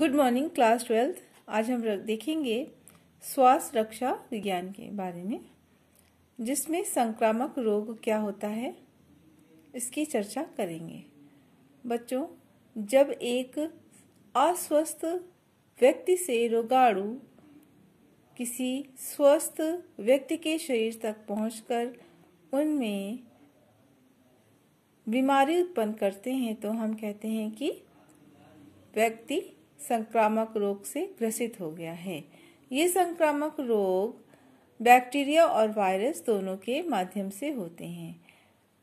good morning class twelfth आज हम देखेंगे स्वास्थ्य रक्षा विज्ञान के बारे में जिसमें संक्रामक रोग क्या होता है इसकी चर्चा करेंगे बच्चों जब एक अस्वस्थ व्यक्ति से रोगाणु किसी स्वस्थ व्यक्ति के शरीर तक पहुंचकर उनमें बीमारी उत्पन्न करते हैं तो हम कहते हैं कि व्यक्ति संक्रामक रोग से ग्रसित हो गया है ये संक्रामक रोग बैक्टीरिया और वायरस दोनों के माध्यम से होते हैं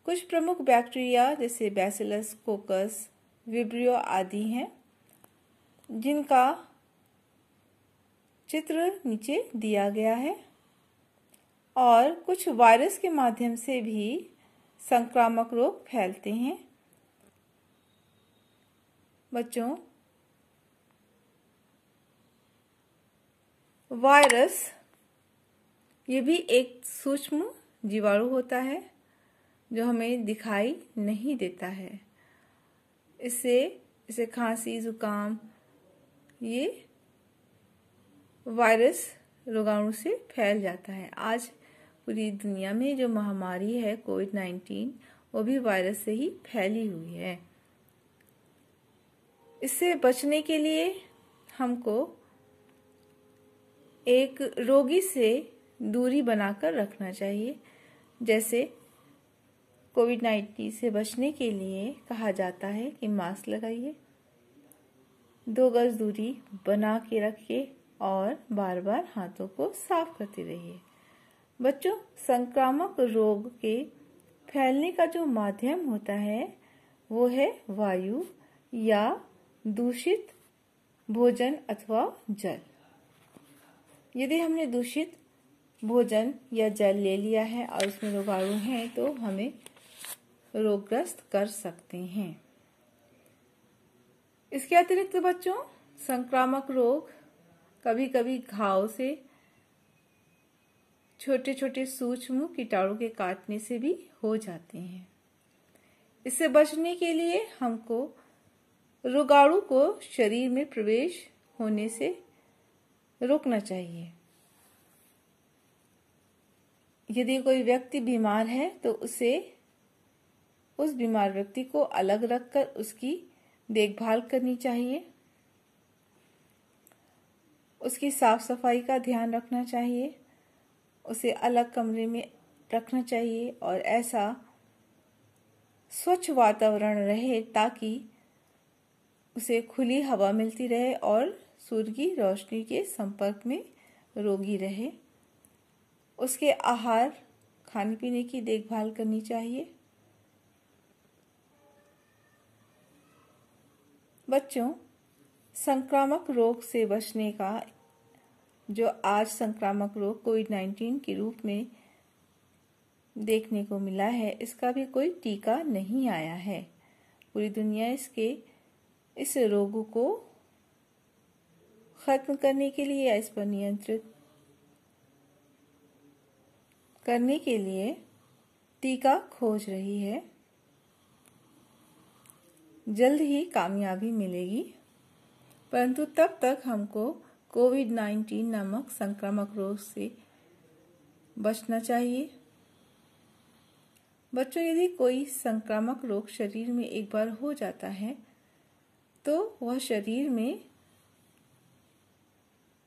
कुछ प्रमुख बैक्टीरिया जैसे बैसिलस कोकस विब्रियो आदि हैं जिनका चित्र नीचे दिया गया है और कुछ वायरस के माध्यम से भी संक्रामक रोग फैलते हैं बच्चों वायरस ये भी एक सूक्ष्म जीवाणु होता है जो हमें दिखाई नहीं देता है इससे इसे खांसी जुकाम ये वायरस रोगाणु से फैल जाता है आज पूरी दुनिया में जो महामारी है कोविड नाइन्टीन वो भी वायरस से ही फैली हुई है इससे बचने के लिए हमको एक रोगी से दूरी बनाकर रखना चाहिए जैसे कोविड नाइन्टीन से बचने के लिए कहा जाता है कि मास्क लगाइए दो गज दूरी बना के रखिए और बार बार हाथों को साफ करते रहिए बच्चों संक्रामक रोग के फैलने का जो माध्यम होता है वो है वायु या दूषित भोजन अथवा जल यदि हमने दूषित भोजन या जल ले लिया है और उसमें रोगाणु हैं तो हमें रोगग्रस्त कर सकते हैं इसके अतिरिक्त बच्चों संक्रामक रोग कभी कभी घाव से छोटे छोटे सूक्ष्म कीटाणु के काटने से भी हो जाते हैं इससे बचने के लिए हमको रोगाणु को शरीर में प्रवेश होने से रोकना चाहिए यदि कोई व्यक्ति बीमार है तो उसे उस बीमार व्यक्ति को अलग रखकर उसकी देखभाल करनी चाहिए उसकी साफ सफाई का ध्यान रखना चाहिए उसे अलग कमरे में रखना चाहिए और ऐसा स्वच्छ वातावरण रहे ताकि उसे खुली हवा मिलती रहे और सूर्य की रोशनी के संपर्क में रोगी रहे उसके आहार खाने पीने की देखभाल करनी चाहिए बच्चों संक्रामक रोग से बचने का जो आज संक्रामक रोग कोविड नाइन्टीन के रूप में देखने को मिला है इसका भी कोई टीका नहीं आया है पूरी दुनिया इसके इस रोग को खत्म करने के लिए या इस पर नियंत्रित करने के लिए टीका खोज रही है जल्द ही कामयाबी मिलेगी परंतु तब तक हमको कोविड नाइन्टीन नामक संक्रामक रोग से बचना चाहिए बच्चों यदि कोई संक्रामक रोग शरीर में एक बार हो जाता है तो वह शरीर में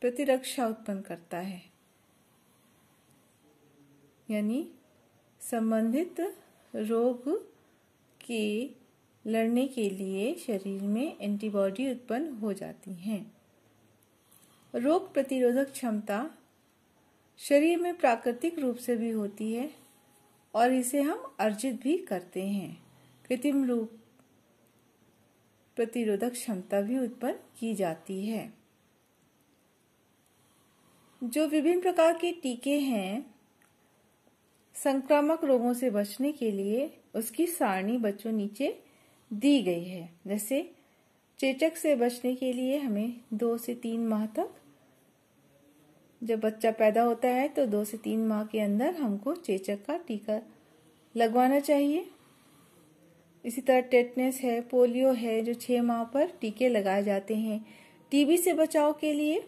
प्रतिरक्षा उत्पन्न करता है यानी संबंधित रोग के लड़ने के लिए शरीर में एंटीबॉडी उत्पन्न हो जाती हैं रोग प्रतिरोधक क्षमता शरीर में प्राकृतिक रूप से भी होती है और इसे हम अर्जित भी करते हैं कृत्रिम रूप प्रतिरोधक क्षमता भी उत्पन्न की जाती है जो विभिन्न प्रकार के टीके हैं संक्रामक रोगों से बचने के लिए उसकी सारणी बच्चों नीचे दी गई है जैसे चेचक से बचने के लिए हमें दो से तीन माह तक जब बच्चा पैदा होता है तो दो से तीन माह के अंदर हमको चेचक का टीका लगवाना चाहिए इसी तरह टेटनेस है पोलियो है जो छह माह पर टीके लगाए जाते हैं टीबी से बचाव के लिए